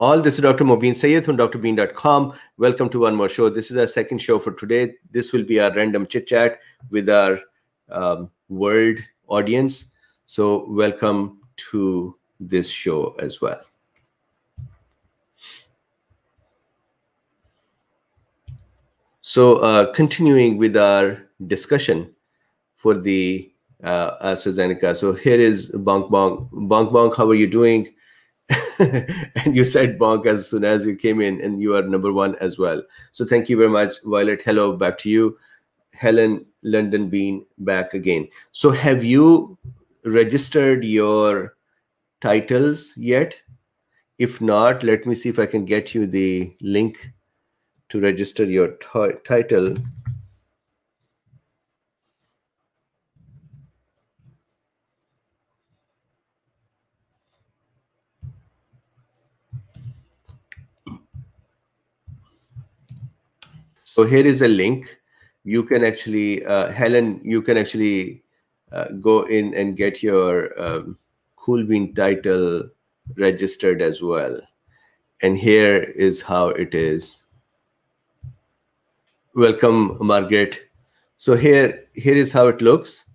all. This is Dr. Mubin Sayed from drbean.com. Welcome to one more show. This is our second show for today. This will be our random chit chat with our um, world audience. So, welcome to this show as well. So, uh, continuing with our discussion for the uh, AstraZeneca. So, here is Bonk Bonk. Bonk Bonk, how are you doing? and you said bonk as soon as you came in, and you are number one as well. So thank you very much, Violet. Hello, back to you. Helen London Bean back again. So have you registered your titles yet? If not, let me see if I can get you the link to register your title. So here is a link. You can actually, uh, Helen, you can actually uh, go in and get your um, Bean title registered as well. And here is how it is. Welcome, Margaret. So here, here is how it looks.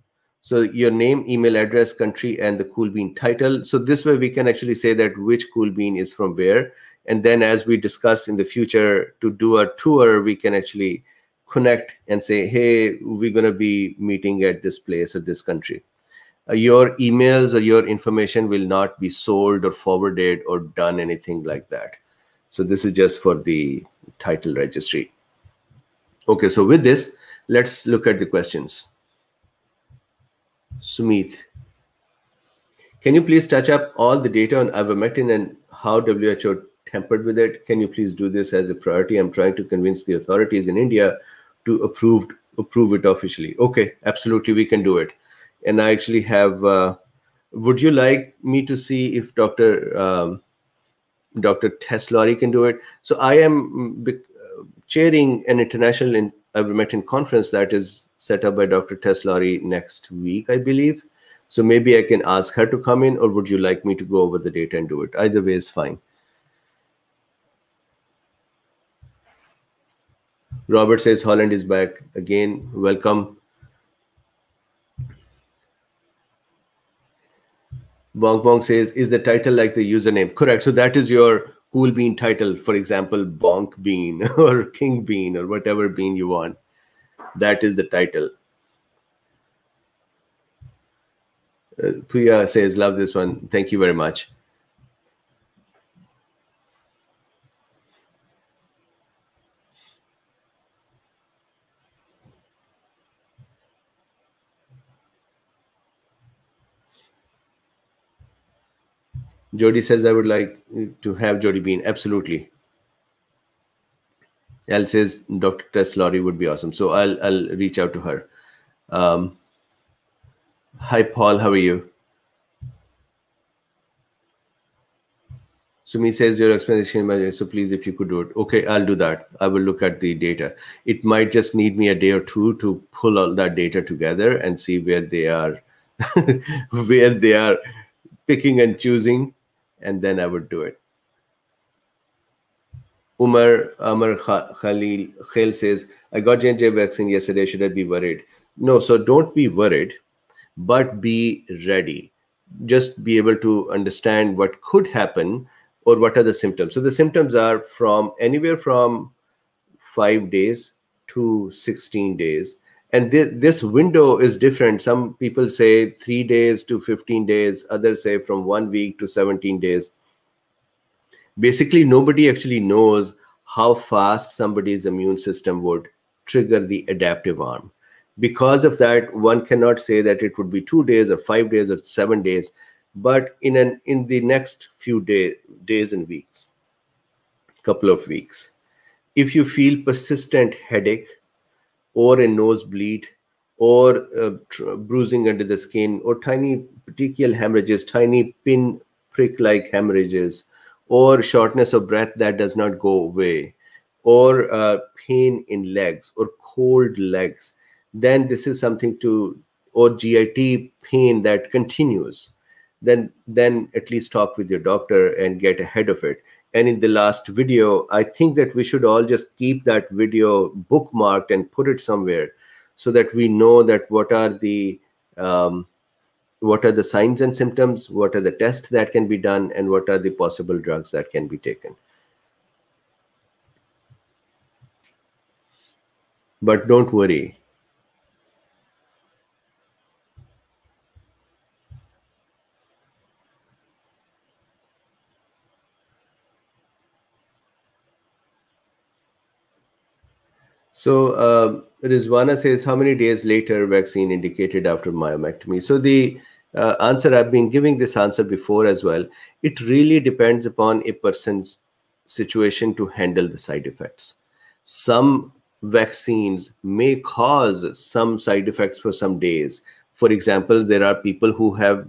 So your name, email address, country, and the Cool Bean title. So this way we can actually say that which Cool Bean is from where. And then as we discuss in the future to do a tour, we can actually connect and say, hey, we're going to be meeting at this place or this country. Uh, your emails or your information will not be sold or forwarded or done anything like that. So this is just for the title registry. Okay, so with this, let's look at the questions. Sumit, can you please touch up all the data on ivermectin and how WHO tempered with it. Can you please do this as a priority? I'm trying to convince the authorities in India to approve approve it officially. Okay, absolutely, we can do it. And I actually have. Uh, would you like me to see if Doctor um, Doctor Teslari can do it? So I am mm, uh, chairing an international in ivermectin conference that is set up by Dr. Teslari next week, I believe. So maybe I can ask her to come in, or would you like me to go over the data and do it? Either way is fine. Robert says Holland is back again. Welcome. Bong Bong says, is the title like the username? Correct. So that is your cool bean title, for example, Bonk Bean or King Bean or whatever bean you want. That is the title. Uh, says, love this one. Thank you very much. Jody says, I would like to have Jody Bean. Absolutely. Elle says, Dr. Tess Laurie would be awesome. So I'll, I'll reach out to her. Um, hi, Paul. How are you? Sumi says your explanation So please, if you could do it. Okay, I'll do that. I will look at the data. It might just need me a day or two to pull all that data together and see where they are, where they are picking and choosing and then I would do it. Umar Umar Khalil Khalil says, I got J&J vaccine yesterday. Should I be worried? No, so don't be worried, but be ready. Just be able to understand what could happen or what are the symptoms. So the symptoms are from anywhere from five days to 16 days and th- this window is different some people say 3 days to 15 days others say from 1 week to 17 days basically nobody actually knows how fast somebody's immune system would trigger the adaptive arm because of that one cannot say that it would be 2 days or 5 days or 7 days but in an in the next few day, days and weeks couple of weeks if you feel persistent headache or a nosebleed or uh, bruising under the skin or tiny petechial hemorrhages, tiny pin prick like hemorrhages, or shortness of breath that does not go away, or uh, pain in legs or cold legs, then this is something to, or GIT pain that continues. Then, then at least talk with your doctor and get ahead of it and in the last video, I think that we should all just keep that video bookmarked and put it somewhere so that we know that what are the um, what are the signs and symptoms, what are the tests that can be done, and what are the possible drugs that can be taken. But don't worry, So uh, Rizwana says, how many days later vaccine indicated after myomectomy? So the uh, answer, I've been giving this answer before as well. It really depends upon a person's situation to handle the side effects. Some vaccines may cause some side effects for some days. For example, there are people who have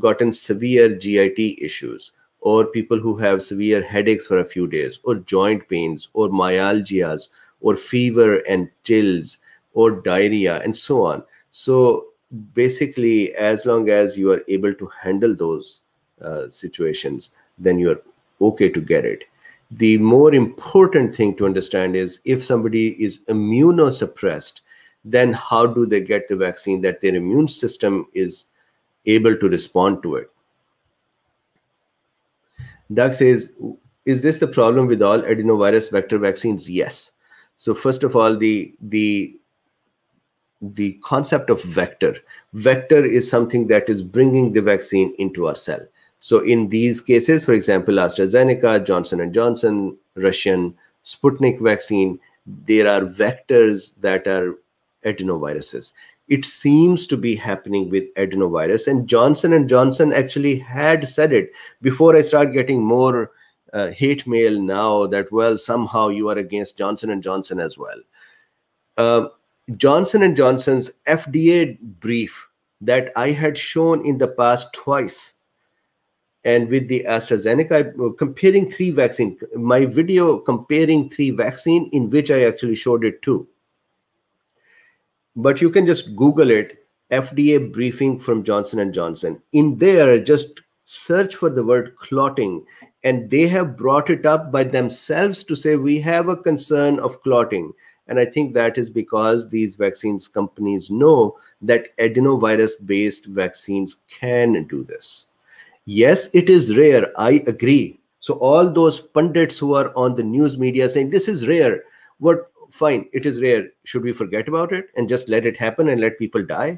gotten severe GIT issues or people who have severe headaches for a few days or joint pains or myalgias or fever and chills or diarrhea and so on so basically as long as you are able to handle those uh, situations then you're okay to get it the more important thing to understand is if somebody is immunosuppressed then how do they get the vaccine that their immune system is able to respond to it doug says is this the problem with all adenovirus vector vaccines yes so first of all, the the the concept of vector. Vector is something that is bringing the vaccine into our cell. So in these cases, for example, AstraZeneca, Johnson & Johnson, Russian Sputnik vaccine, there are vectors that are adenoviruses. It seems to be happening with adenovirus and Johnson & Johnson actually had said it before I start getting more uh, hate mail now that well somehow you are against Johnson and Johnson as well. Uh, Johnson and Johnson's FDA brief that I had shown in the past twice, and with the AstraZeneca, uh, comparing three vaccine, my video comparing three vaccine in which I actually showed it too. But you can just Google it, FDA briefing from Johnson and Johnson. In there, just search for the word clotting and they have brought it up by themselves to say we have a concern of clotting and i think that is because these vaccines companies know that adenovirus based vaccines can do this yes it is rare i agree so all those pundits who are on the news media saying this is rare what fine it is rare should we forget about it and just let it happen and let people die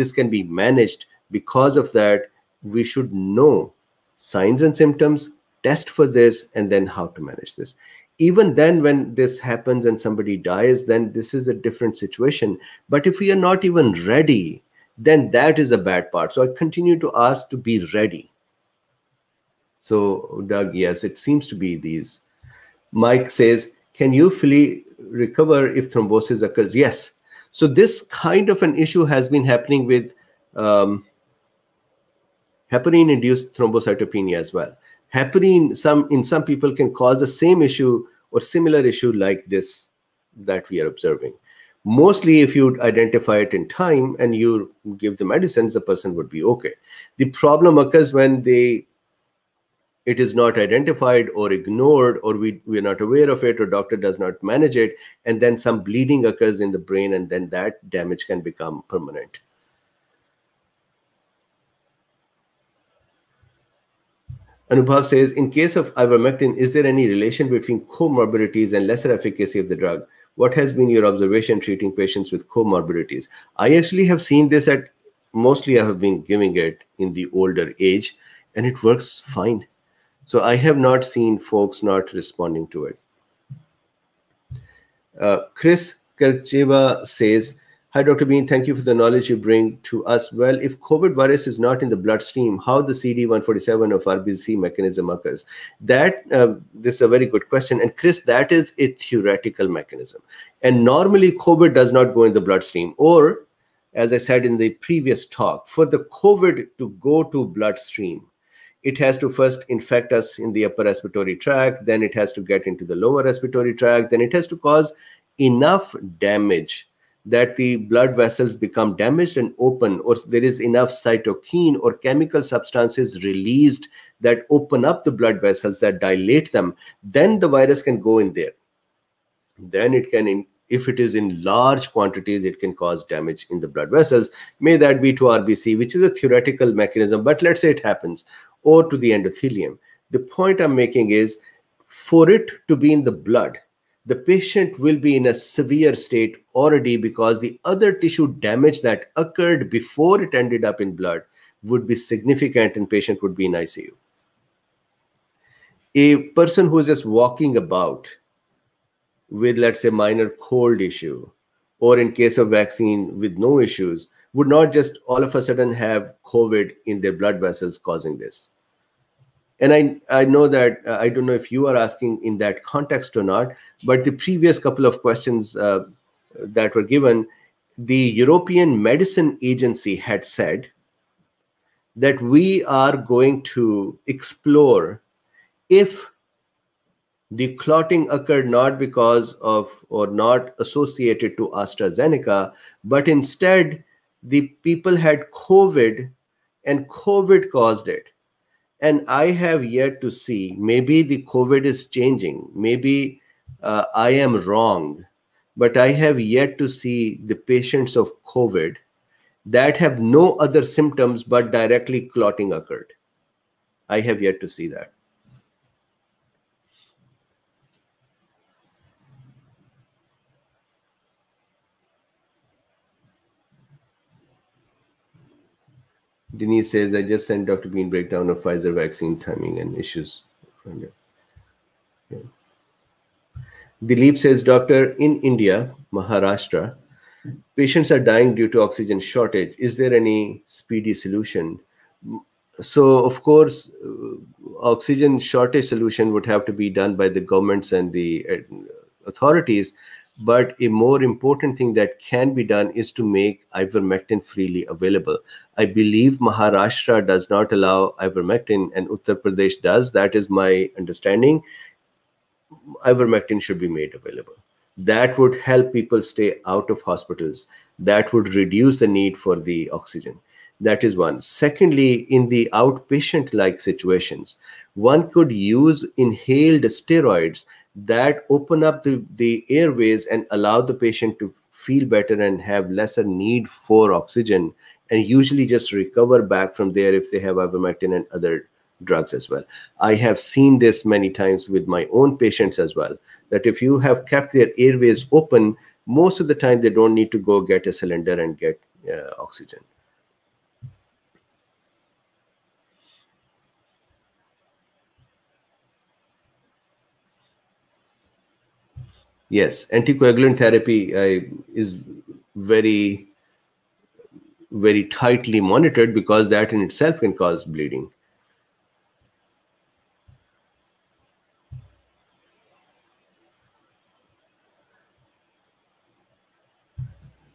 this can be managed because of that we should know signs and symptoms test for this and then how to manage this even then when this happens and somebody dies then this is a different situation but if we are not even ready then that is a bad part so i continue to ask to be ready so doug yes it seems to be these mike says can you fully recover if thrombosis occurs yes so this kind of an issue has been happening with um, heparin induced thrombocytopenia as well happening some in some people can cause the same issue or similar issue like this that we are observing mostly if you identify it in time and you give the medicines the person would be okay the problem occurs when they it is not identified or ignored or we we're not aware of it or doctor does not manage it and then some bleeding occurs in the brain and then that damage can become permanent Anubhav says, in case of ivermectin, is there any relation between comorbidities and lesser efficacy of the drug? What has been your observation treating patients with comorbidities? I actually have seen this at mostly I have been giving it in the older age and it works fine. So I have not seen folks not responding to it. Uh, Chris Karcheva says, Hi, Dr. Bean. Thank you for the knowledge you bring to us. Well, if COVID virus is not in the bloodstream, how the CD147 of RBC mechanism occurs? That uh, this is a very good question. And Chris, that is a theoretical mechanism. And normally, COVID does not go in the bloodstream. Or, as I said in the previous talk, for the COVID to go to bloodstream, it has to first infect us in the upper respiratory tract, then it has to get into the lower respiratory tract, then it has to cause enough damage that the blood vessels become damaged and open, or there is enough cytokine or chemical substances released that open up the blood vessels, that dilate them, then the virus can go in there. Then it can, in, if it is in large quantities, it can cause damage in the blood vessels. May that be to RBC, which is a theoretical mechanism, but let's say it happens, or to the endothelium. The point I'm making is for it to be in the blood, the patient will be in a severe state already because the other tissue damage that occurred before it ended up in blood would be significant and patient would be in ICU. A person who is just walking about with, let's say, minor cold issue, or in case of vaccine with no issues, would not just all of a sudden have COVID in their blood vessels causing this and i i know that uh, i don't know if you are asking in that context or not but the previous couple of questions uh, that were given the european medicine agency had said that we are going to explore if the clotting occurred not because of or not associated to AstraZeneca, but instead the people had COVID and COVID caused it. And I have yet to see, maybe the COVID is changing, maybe uh, I am wrong, but I have yet to see the patients of COVID that have no other symptoms but directly clotting occurred. I have yet to see that. Denise says, I just sent Dr. Bean breakdown of Pfizer vaccine timing and issues. Yeah. Dilip says, Doctor, in India, Maharashtra, patients are dying due to oxygen shortage. Is there any speedy solution? So, of course, uh, oxygen shortage solution would have to be done by the governments and the uh, authorities. But a more important thing that can be done is to make ivermectin freely available. I believe Maharashtra does not allow ivermectin and Uttar Pradesh does. That is my understanding. Ivermectin should be made available. That would help people stay out of hospitals. That would reduce the need for the oxygen. That is one. Secondly, in the outpatient like situations, one could use inhaled steroids that open up the, the airways and allow the patient to feel better and have lesser need for oxygen and usually just recover back from there if they have ivermectin and other drugs as well. I have seen this many times with my own patients as well that if you have kept their airways open, most of the time they don't need to go get a cylinder and get uh, oxygen. Yes, anticoagulant therapy uh, is very, very tightly monitored because that in itself can cause bleeding.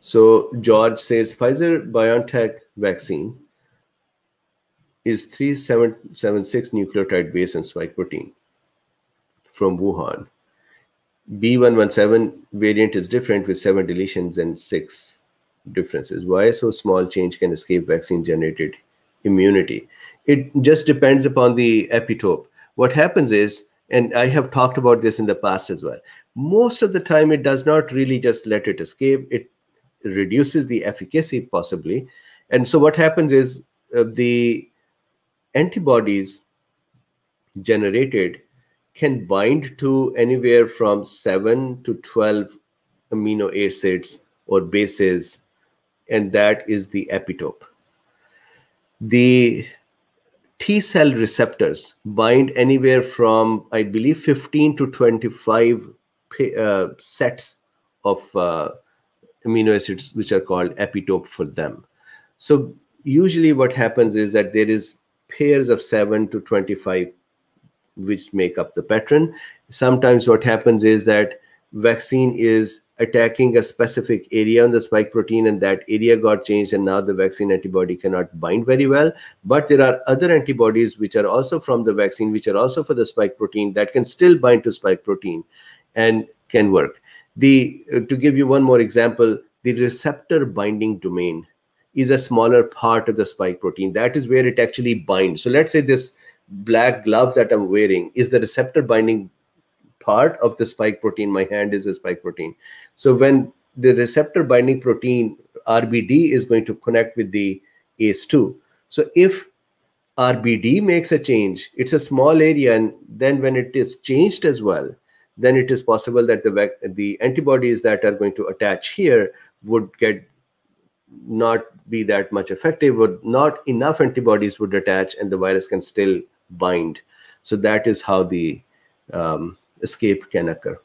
So George says Pfizer BioNTech vaccine is 3776 nucleotide base and spike protein from Wuhan. B117 variant is different with seven deletions and six differences. Why so small change can escape vaccine generated immunity? It just depends upon the epitope. What happens is, and I have talked about this in the past as well, most of the time it does not really just let it escape, it reduces the efficacy possibly. And so what happens is uh, the antibodies generated can bind to anywhere from 7 to 12 amino acids or bases, and that is the epitope. The T cell receptors bind anywhere from, I believe, 15 to 25 uh, sets of uh, amino acids, which are called epitope for them. So usually what happens is that there is pairs of 7 to 25 which make up the pattern. Sometimes what happens is that vaccine is attacking a specific area on the spike protein and that area got changed and now the vaccine antibody cannot bind very well but there are other antibodies which are also from the vaccine which are also for the spike protein that can still bind to spike protein and can work the uh, to give you one more example the receptor binding domain is a smaller part of the spike protein that is where it actually binds so let's say this black glove that I'm wearing is the receptor binding part of the spike protein. My hand is a spike protein. So when the receptor binding protein RBD is going to connect with the ACE2. So if RBD makes a change, it's a small area, and then when it is changed as well, then it is possible that the the antibodies that are going to attach here would get not be that much effective, or not enough antibodies would attach, and the virus can still bind. So that is how the um, escape can occur.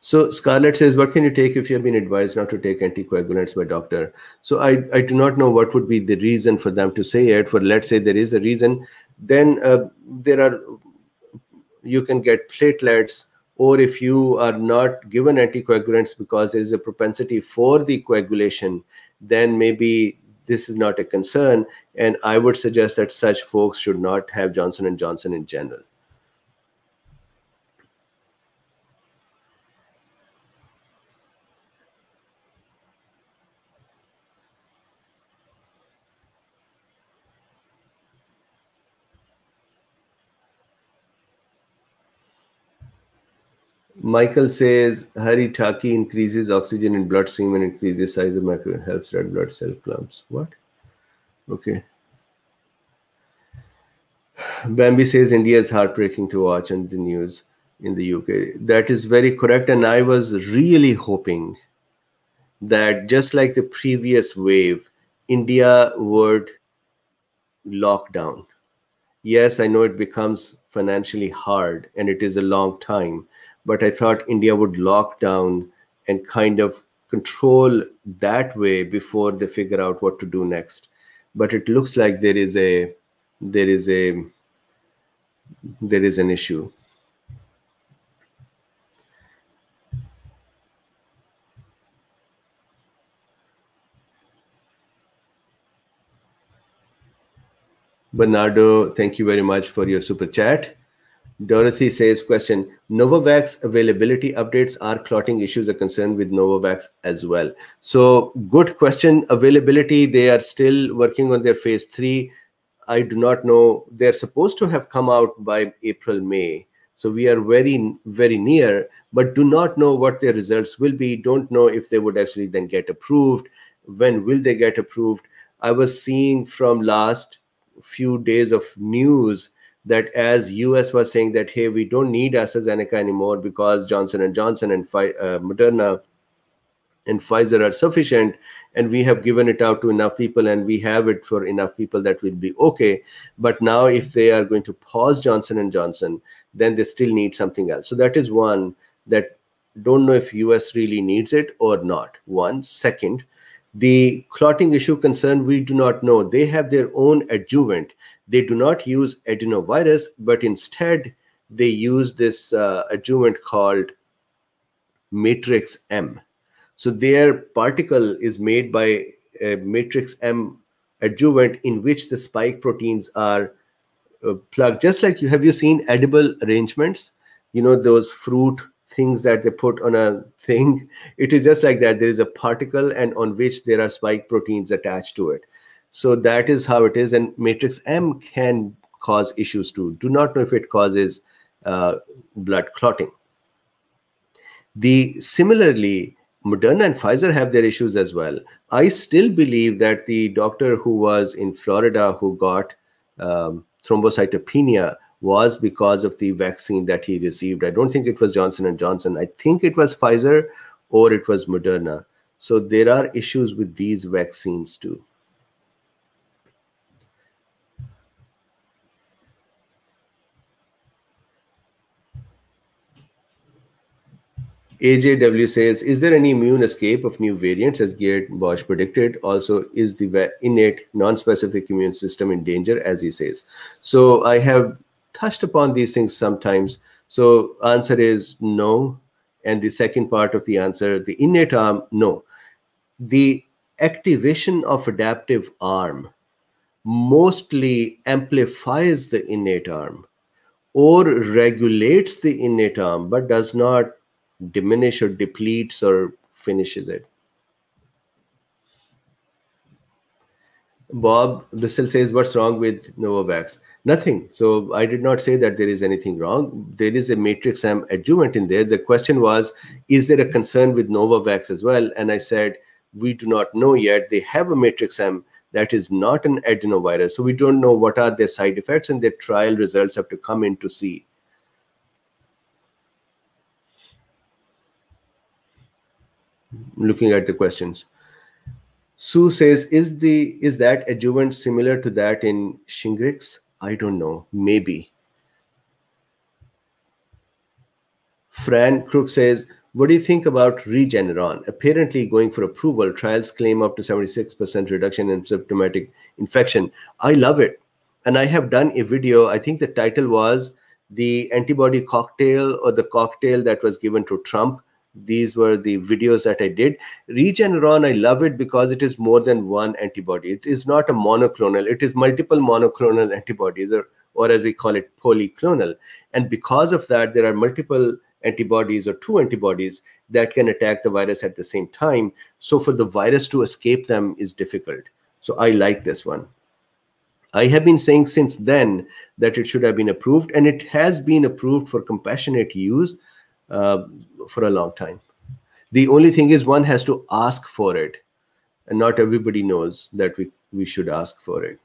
So Scarlett says, what can you take if you have been advised not to take anticoagulants by doctor? So I, I do not know what would be the reason for them to say it. For let's say there is a reason, then uh, there are you can get platelets or if you are not given anticoagulants because there is a propensity for the coagulation then maybe this is not a concern and i would suggest that such folks should not have johnson and johnson in general Michael says Hari Taki increases oxygen in bloodstream and increases size of micro and helps red blood cell clumps. What? Okay. Bambi says India is heartbreaking to watch on the news in the UK. That is very correct. And I was really hoping that just like the previous wave, India would lock down. Yes, I know it becomes financially hard and it is a long time, but I thought India would lock down and kind of control that way before they figure out what to do next. But it looks like there is a there is a there is an issue. Bernardo, thank you very much for your super chat. Dorothy says, question, Novavax availability updates are clotting issues are concerned with Novavax as well. So good question. Availability, they are still working on their phase three. I do not know. They're supposed to have come out by April, May. So we are very, very near, but do not know what their results will be. Don't know if they would actually then get approved. When will they get approved? I was seeing from last few days of news that as us was saying that hey we don't need astrazeneca anymore because johnson and johnson and uh, moderna and pfizer are sufficient and we have given it out to enough people and we have it for enough people that will be okay but now if they are going to pause johnson and johnson then they still need something else so that is one that don't know if us really needs it or not one second the clotting issue concern we do not know they have their own adjuvant they do not use adenovirus, but instead they use this uh, adjuvant called matrix M. So their particle is made by a matrix M adjuvant in which the spike proteins are uh, plugged. Just like you have you seen edible arrangements, you know, those fruit things that they put on a thing. It is just like that. There is a particle and on which there are spike proteins attached to it. So that is how it is. And matrix M can cause issues too. Do not know if it causes uh, blood clotting. The similarly, Moderna and Pfizer have their issues as well. I still believe that the doctor who was in Florida who got um, thrombocytopenia was because of the vaccine that he received. I don't think it was Johnson and Johnson. I think it was Pfizer or it was Moderna. So there are issues with these vaccines too. AJW says, is there any immune escape of new variants as Geert Bosch predicted? Also, is the innate non-specific immune system in danger as he says? So I have touched upon these things sometimes. So answer is no. And the second part of the answer, the innate arm, no. The activation of adaptive arm mostly amplifies the innate arm or regulates the innate arm, but does not diminish or depletes or finishes it. Bob Bristol says, What's wrong with Novavax? Nothing. So I did not say that there is anything wrong. There is a matrix M adjuvant in there. The question was, Is there a concern with Novavax as well? And I said, We do not know yet. They have a matrix M that is not an adenovirus. So we don't know what are their side effects, and their trial results have to come in to see. looking at the questions. Sue says, "Is the is that adjuvant similar to that in Shingrix? I don't know. Maybe." Fran Crook says, "What do you think about Regeneron? Apparently going for approval. Trials claim up to seventy-six percent reduction in symptomatic infection. I love it, and I have done a video. I think the title was." The antibody cocktail or the cocktail that was given to Trump these were the videos that I did. Regeneron, I love it because it is more than one antibody. It is not a monoclonal, it is multiple monoclonal antibodies, or, or as we call it, polyclonal. And because of that, there are multiple antibodies or two antibodies that can attack the virus at the same time. So for the virus to escape them is difficult. So I like this one. I have been saying since then that it should have been approved, and it has been approved for compassionate use uh, for a long time. The only thing is one has to ask for it, and not everybody knows that we, we should ask for it.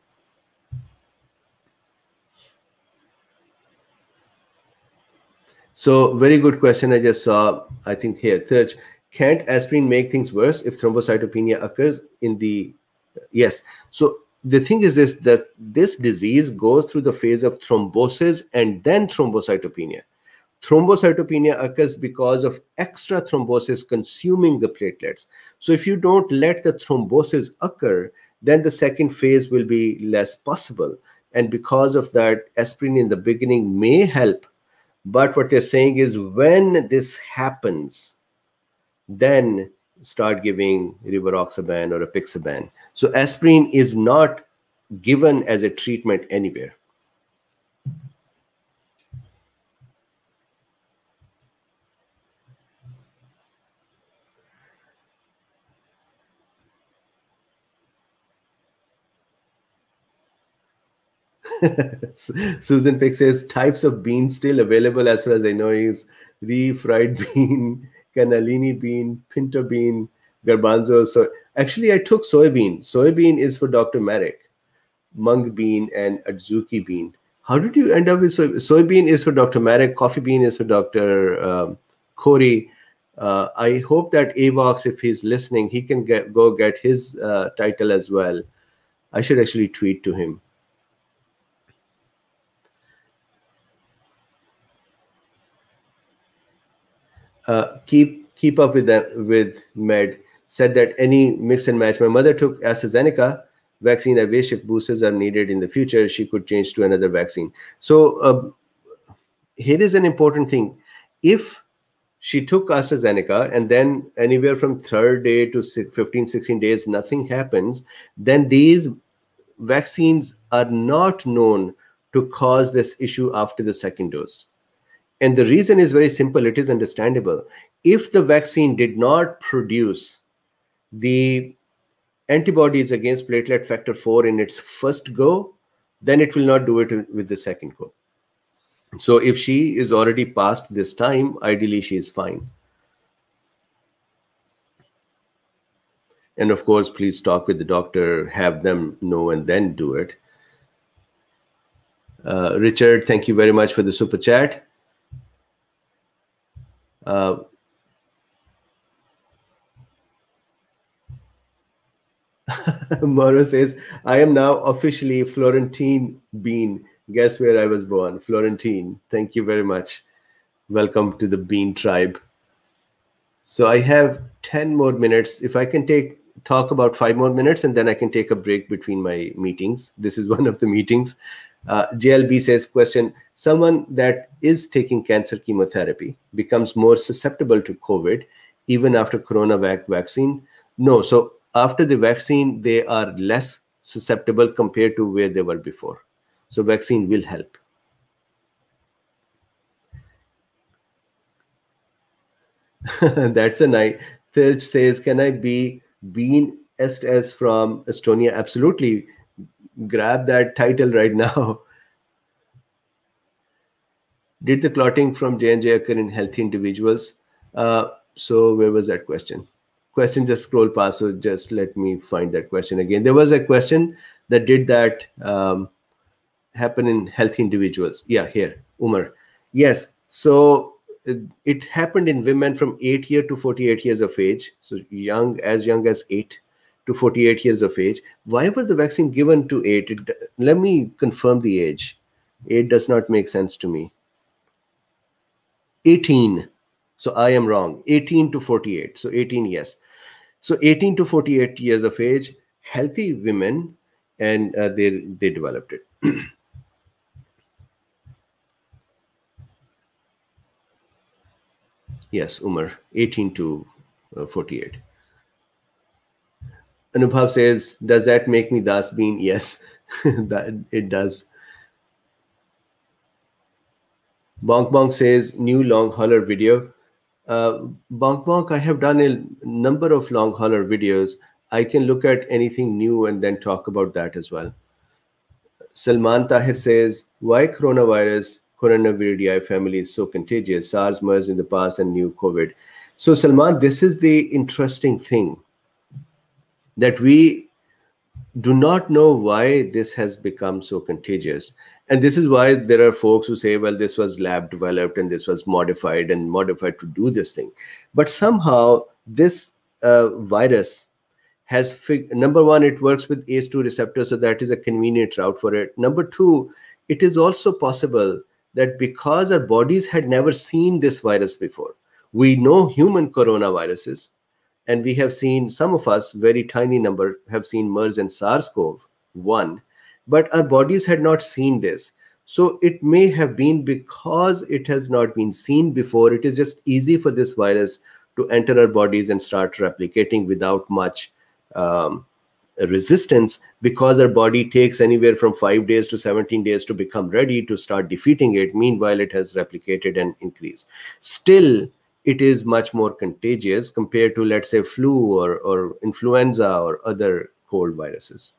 So very good question I just saw, I think here, Third, can't aspirin make things worse if thrombocytopenia occurs in the, yes. So the thing is this, that this disease goes through the phase of thrombosis and then thrombocytopenia. Thrombocytopenia occurs because of extra thrombosis consuming the platelets. So if you don't let the thrombosis occur, then the second phase will be less possible. And because of that, aspirin in the beginning may help. But what they're saying is when this happens, then start giving rivaroxaban or apixaban. So aspirin is not given as a treatment anywhere. Susan Pick says types of beans still available as far as I know is refried bean, cannellini bean, pinto bean, garbanzo. So actually, I took soybean. Soybean is for Dr. Merrick, mung bean, and adzuki bean. How did you end up with soy- soybean? Is for Dr. Merrick. coffee bean is for Dr. Corey. Um, uh, I hope that Avox, if he's listening, he can get, go get his uh, title as well. I should actually tweet to him. Uh, keep keep up with that with med said that any mix and match. My mother took AstraZeneca vaccine. I wish if boosters are needed in the future, she could change to another vaccine. So uh, here is an important thing: if she took AstraZeneca and then anywhere from third day to 15, 16 days, nothing happens, then these vaccines are not known to cause this issue after the second dose. And the reason is very simple, it is understandable. If the vaccine did not produce the antibodies against platelet factor 4 in its first go, then it will not do it with the second go. So if she is already past this time, ideally she is fine. And of course, please talk with the doctor, have them know, and then do it. Uh, Richard, thank you very much for the super chat. Uh, Mauro says, I am now officially Florentine Bean. Guess where I was born? Florentine. Thank you very much. Welcome to the Bean tribe. So I have 10 more minutes. If I can take talk about five more minutes and then I can take a break between my meetings. This is one of the meetings. Uh, JLB says, question, someone that is taking cancer chemotherapy becomes more susceptible to COVID even after coronavac vaccine? No. So after the vaccine, they are less susceptible compared to where they were before. So vaccine will help. That's a nice. Thirch says, can I be Bean S from Estonia? Absolutely. Grab that title right now. Did the clotting from J&J occur in healthy individuals? Uh, so where was that question? Question just scroll past. So just let me find that question again. There was a question that did that um, happen in healthy individuals. Yeah, here, Umar. Yes. So it happened in women from 8 year to 48 years of age so young as young as 8 to 48 years of age why was the vaccine given to 8 it, let me confirm the age 8 does not make sense to me 18. So I am wrong. 18 to 48. So 18 yes. So 18 to 48 years of age, healthy women, and uh, they they developed it. yes, Umar, 18 to uh, 48. Anubhav says, does that make me Das Bean? Yes, that it does. Bonk Bonk says new long hauler video. Uh, Bonk Bonk, I have done a number of long hauler videos. I can look at anything new and then talk about that as well. Salman Tahir says, why coronavirus, Di family is so contagious, SARS, MERS in the past and new COVID. So Salman, this is the interesting thing that we do not know why this has become so contagious and this is why there are folks who say well this was lab developed and this was modified and modified to do this thing but somehow this uh, virus has fig- number one it works with ace2 receptor so that is a convenient route for it number two it is also possible that because our bodies had never seen this virus before we know human coronaviruses and we have seen some of us very tiny number have seen mers and sars-cov-1 but our bodies had not seen this so it may have been because it has not been seen before it is just easy for this virus to enter our bodies and start replicating without much um, resistance because our body takes anywhere from 5 days to 17 days to become ready to start defeating it meanwhile it has replicated and increased still it is much more contagious compared to let's say flu or, or influenza or other cold viruses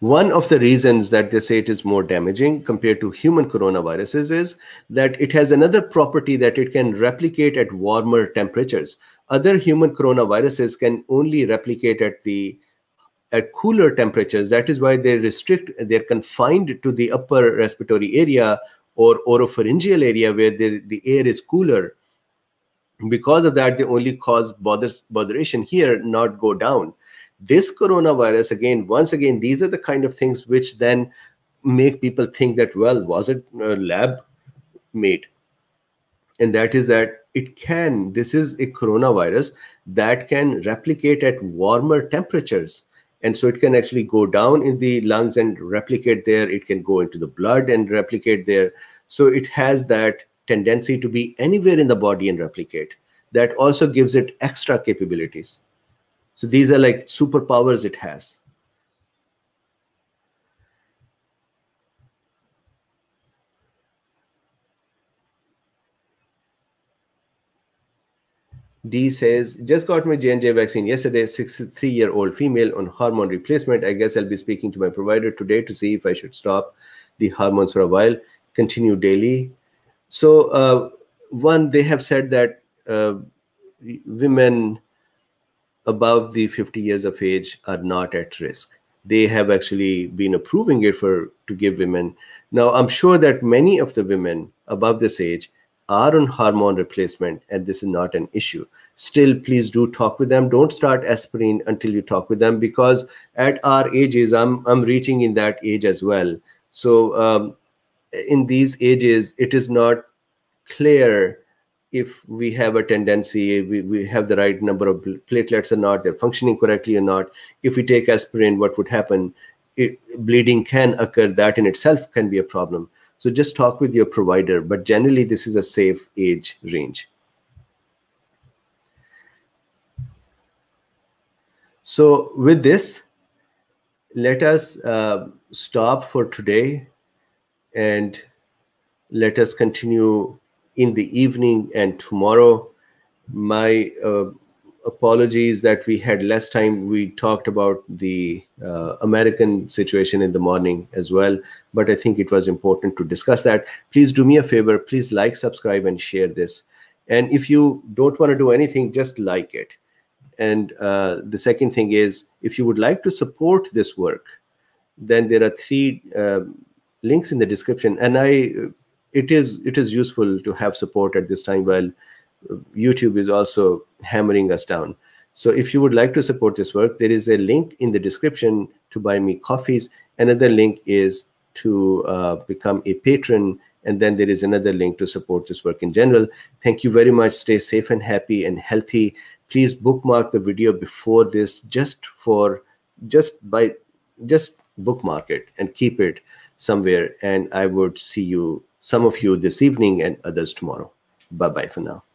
One of the reasons that they say it is more damaging compared to human coronaviruses is that it has another property that it can replicate at warmer temperatures. Other human coronaviruses can only replicate at the at cooler temperatures. That is why they restrict, they're confined to the upper respiratory area or oropharyngeal area where the, the air is cooler. Because of that, they only cause bothers, botheration here, not go down. This coronavirus, again, once again, these are the kind of things which then make people think that, well, was it lab made? And that is that it can, this is a coronavirus that can replicate at warmer temperatures and so it can actually go down in the lungs and replicate there it can go into the blood and replicate there so it has that tendency to be anywhere in the body and replicate that also gives it extra capabilities so these are like superpowers it has. D says, just got my J&J vaccine yesterday, 63-year-old female on hormone replacement. I guess I'll be speaking to my provider today to see if I should stop the hormones for a while, continue daily. So uh, one, they have said that uh, women above the 50 years of age are not at risk. They have actually been approving it for to give women. Now, I'm sure that many of the women above this age are on hormone replacement, and this is not an issue. Still, please do talk with them. Don't start aspirin until you talk with them because at our ages, I'm I'm reaching in that age as well. So um, in these ages, it is not clear if we have a tendency, we, we have the right number of platelets or not, they're functioning correctly or not. If we take aspirin, what would happen? It, bleeding can occur. That in itself can be a problem. So just talk with your provider. But generally, this is a safe age range. So with this, let us uh, stop for today and let us continue in the evening and tomorrow. My uh, apologies that we had less time. We talked about the uh, American situation in the morning as well, but I think it was important to discuss that. Please do me a favor. Please like, subscribe, and share this. And if you don't want to do anything, just like it. And uh, the second thing is, if you would like to support this work, then there are three uh, links in the description. And I it is it is useful to have support at this time while uh, YouTube is also hammering us down. So if you would like to support this work, there is a link in the description to buy me coffees. Another link is to uh, become a patron. And then there is another link to support this work in general. Thank you very much. Stay safe and happy and healthy. Please bookmark the video before this just for just by just bookmark it and keep it somewhere. And I would see you some of you this evening and others tomorrow. Bye bye for now.